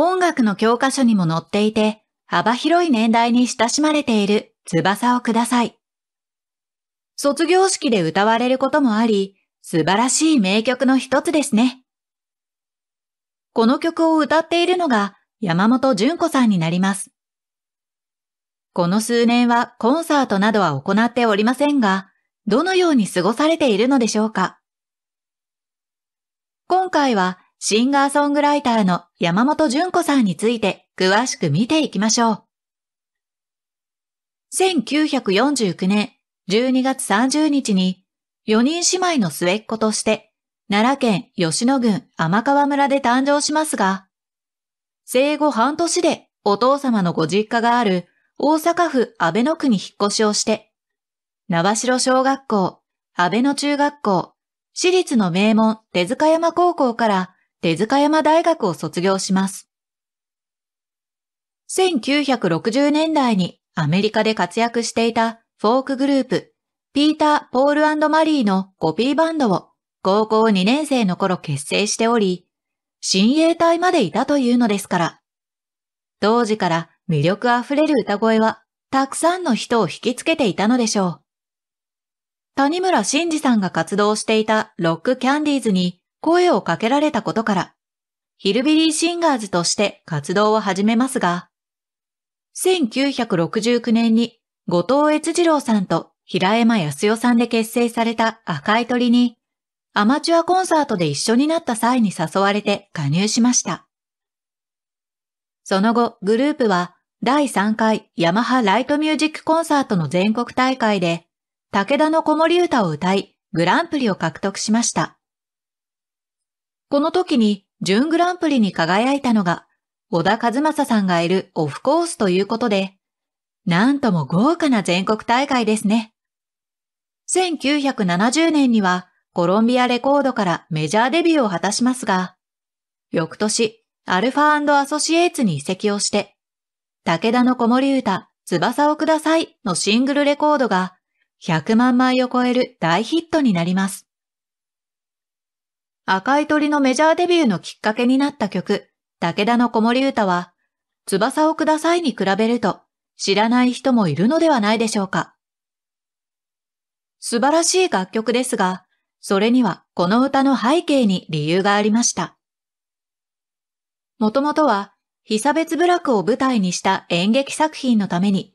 音楽の教科書にも載っていて、幅広い年代に親しまれている翼をください。卒業式で歌われることもあり、素晴らしい名曲の一つですね。この曲を歌っているのが山本淳子さんになります。この数年はコンサートなどは行っておりませんが、どのように過ごされているのでしょうか今回はシンガーソングライターの山本淳子さんについて詳しく見ていきましょう。1949年12月30日に4人姉妹の末っ子として奈良県吉野郡天川村で誕生しますが、生後半年でお父様のご実家がある大阪府安倍野区に引っ越しをして、縄城小学校、安倍野中学校、私立の名門手塚山高校から手塚山大学を卒業します。1960年代にアメリカで活躍していたフォークグループ、ピーター・ポールマリーのコピーバンドを高校2年生の頃結成しており、親衛隊までいたというのですから。当時から魅力あふれる歌声はたくさんの人を引きつけていたのでしょう。谷村新司さんが活動していたロックキャンディーズに声をかけられたことから、ヒルビリーシンガーズとして活動を始めますが、1969年に後藤悦次郎さんと平山康代さんで結成された赤い鳥に、アマチュアコンサートで一緒になった際に誘われて加入しました。その後、グループは第3回ヤマハライトミュージックコンサートの全国大会で、武田の子守歌を歌い、グランプリを獲得しました。この時に準グランプリに輝いたのが、小田和正さんがいるオフコースということで、なんとも豪華な全国大会ですね。1970年にはコロンビアレコードからメジャーデビューを果たしますが、翌年、アルファアソシエイツに移籍をして、武田の子守歌、翼をくださいのシングルレコードが100万枚を超える大ヒットになります。赤い鳥のメジャーデビューのきっかけになった曲、武田の子守歌は、翼をくださいに比べると知らない人もいるのではないでしょうか。素晴らしい楽曲ですが、それにはこの歌の背景に理由がありました。もともとは、被差別部落を舞台にした演劇作品のために、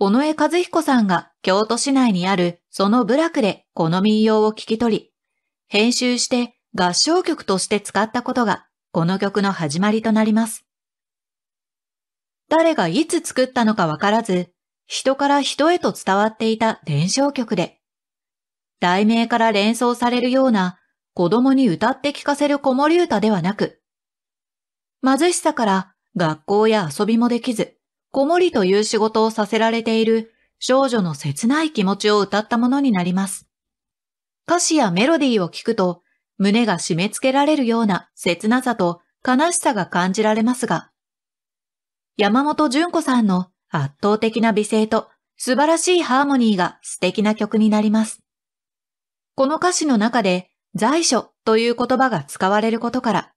尾上和彦さんが京都市内にあるその部落でこの民謡を聞き取り、編集して合唱曲として使ったことがこの曲の始まりとなります。誰がいつ作ったのかわからず、人から人へと伝わっていた伝承曲で、題名から連想されるような子供に歌って聞かせる子守歌ではなく、貧しさから学校や遊びもできず、子守という仕事をさせられている少女の切ない気持ちを歌ったものになります。歌詞やメロディーを聞くと胸が締め付けられるような切なさと悲しさが感じられますが、山本純子さんの圧倒的な美声と素晴らしいハーモニーが素敵な曲になります。この歌詞の中で在所という言葉が使われることから、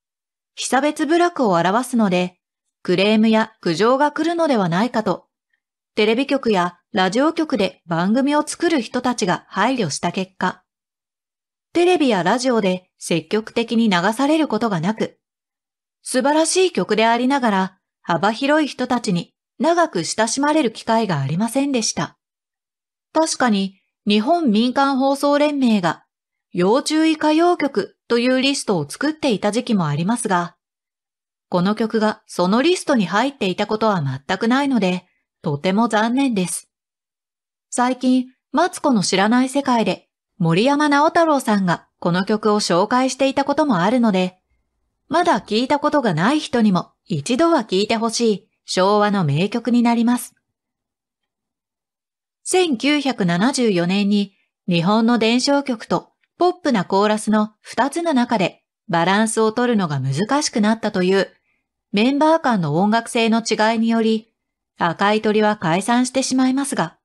被差別部落を表すので、クレームや苦情が来るのではないかと、テレビ局やラジオ局で番組を作る人たちが配慮した結果、テレビやラジオで積極的に流されることがなく、素晴らしい曲でありながら幅広い人たちに長く親しまれる機会がありませんでした。確かに日本民間放送連盟が要注意歌謡曲というリストを作っていた時期もありますが、この曲がそのリストに入っていたことは全くないので、とても残念です。最近、マツコの知らない世界で森山直太郎さんがこの曲を紹介していたこともあるので、まだ聴いたことがない人にも一度は聴いてほしい昭和の名曲になります。1974年に日本の伝承曲とポップなコーラスの2つの中でバランスを取るのが難しくなったというメンバー間の音楽性の違いにより赤い鳥は解散してしまいますが、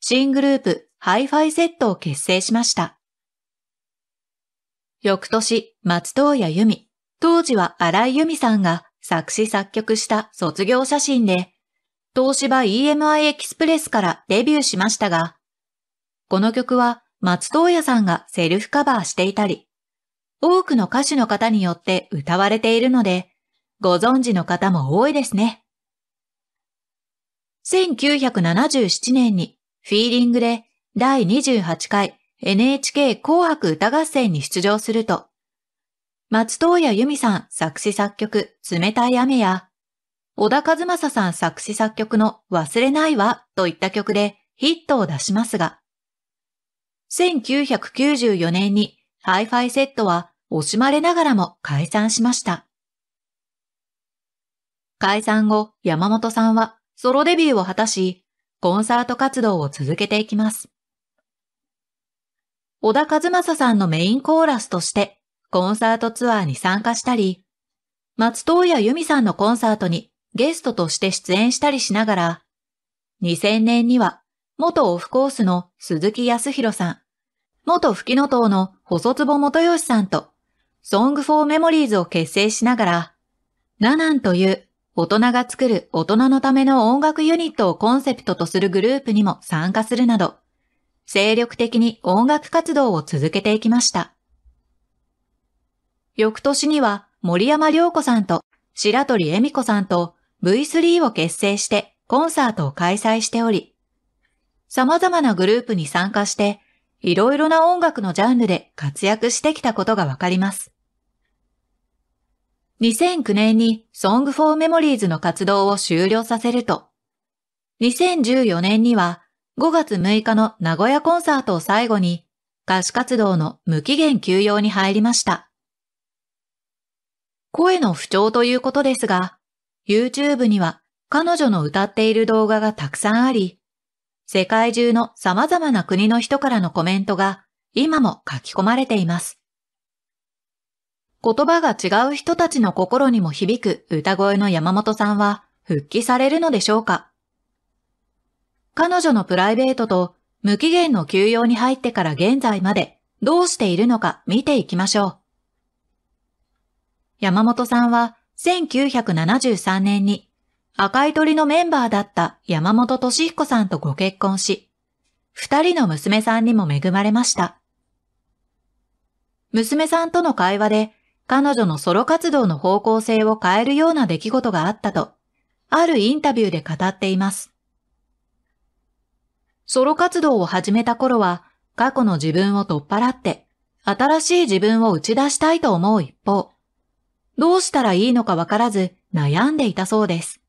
新グループハイファイセットを結成しました。翌年、松任谷由実、当時は荒井由美さんが作詞作曲した卒業写真で、東芝 EMI エキスプレスからデビューしましたが、この曲は松任谷さんがセルフカバーしていたり、多くの歌手の方によって歌われているので、ご存知の方も多いですね。1977年にフィーリングで第28回 NHK 紅白歌合戦に出場すると、松任谷由実さん作詞作曲冷たい雨や、小田和正さん作詞作曲の忘れないわといった曲でヒットを出しますが、1994年にハイファイセットは惜しまれながらも解散しました。解散後、山本さんはソロデビューを果たし、コンサート活動を続けていきます。小田和正さんのメインコーラスとしてコンサートツアーに参加したり、松任谷由実さんのコンサートにゲストとして出演したりしながら、2000年には元オフコースの鈴木康弘さん、元吹きの塔の細坪元義さんと、ソングフォーメモリーズを結成しながら、ナナンという大人が作る大人のための音楽ユニットをコンセプトとするグループにも参加するなど、精力的に音楽活動を続けていきました。翌年には森山良子さんと白鳥恵美子さんと V3 を結成してコンサートを開催しており、様々なグループに参加していろいろな音楽のジャンルで活躍してきたことがわかります。2009年に Song for Memories の活動を終了させると、2014年には5月6日の名古屋コンサートを最後に、歌手活動の無期限休養に入りました。声の不調ということですが、YouTube には彼女の歌っている動画がたくさんあり、世界中の様々な国の人からのコメントが今も書き込まれています。言葉が違う人たちの心にも響く歌声の山本さんは復帰されるのでしょうか彼女のプライベートと無期限の休養に入ってから現在までどうしているのか見ていきましょう。山本さんは1973年に赤い鳥のメンバーだった山本敏彦さんとご結婚し、二人の娘さんにも恵まれました。娘さんとの会話で彼女のソロ活動の方向性を変えるような出来事があったと、あるインタビューで語っています。ソロ活動を始めた頃は、過去の自分を取っ払って、新しい自分を打ち出したいと思う一方、どうしたらいいのかわからず悩んでいたそうです。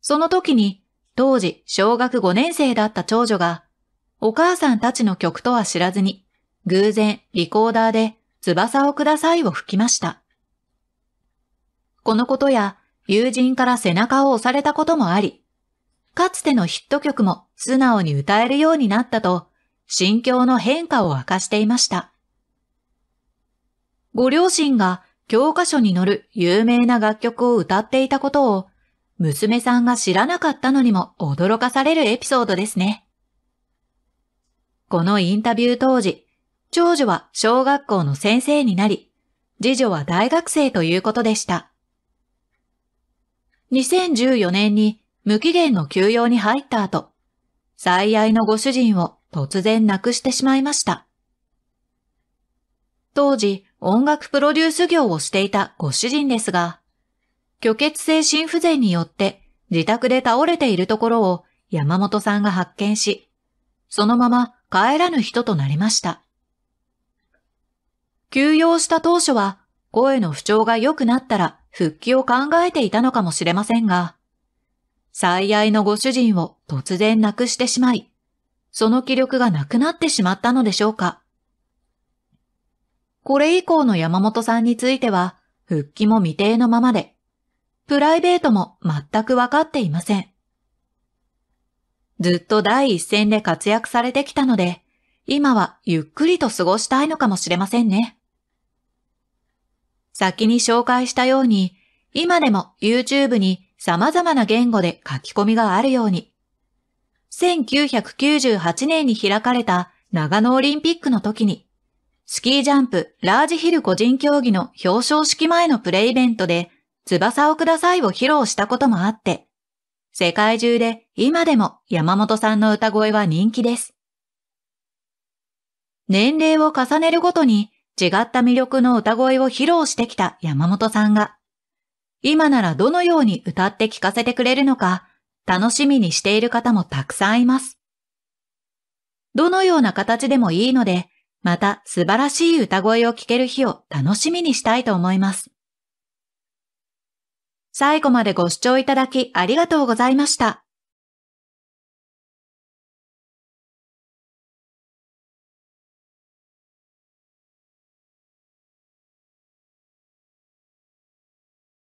その時に、当時小学5年生だった長女が、お母さんたちの曲とは知らずに、偶然リコーダーで翼をくださいを吹きました。このことや友人から背中を押されたこともあり、かつてのヒット曲も素直に歌えるようになったと、心境の変化を明かしていました。ご両親が教科書に載る有名な楽曲を歌っていたことを、娘さんが知らなかったのにも驚かされるエピソードですね。このインタビュー当時、長女は小学校の先生になり、次女は大学生ということでした。2014年に無期限の休養に入った後、最愛のご主人を突然亡くしてしまいました。当時、音楽プロデュース業をしていたご主人ですが、虚血性心不全によって自宅で倒れているところを山本さんが発見し、そのまま帰らぬ人となりました。休養した当初は声の不調が良くなったら復帰を考えていたのかもしれませんが、最愛のご主人を突然亡くしてしまい、その気力がなくなってしまったのでしょうか。これ以降の山本さんについては、復帰も未定のままで、プライベートも全くわかっていません。ずっと第一線で活躍されてきたので、今はゆっくりと過ごしたいのかもしれませんね。先に紹介したように、今でも YouTube に様々な言語で書き込みがあるように。1998年に開かれた長野オリンピックの時に、スキージャンプラージヒル個人競技の表彰式前のプレイベントで、翼をくださいを披露したこともあって、世界中で今でも山本さんの歌声は人気です。年齢を重ねるごとに違った魅力の歌声を披露してきた山本さんが、今ならどのように歌って聞かせてくれるのか、楽しみにしている方もたくさんいます。どのような形でもいいので、また素晴らしい歌声を聴ける日を楽しみにしたいと思います。最後までご視聴いただきありがとうございました。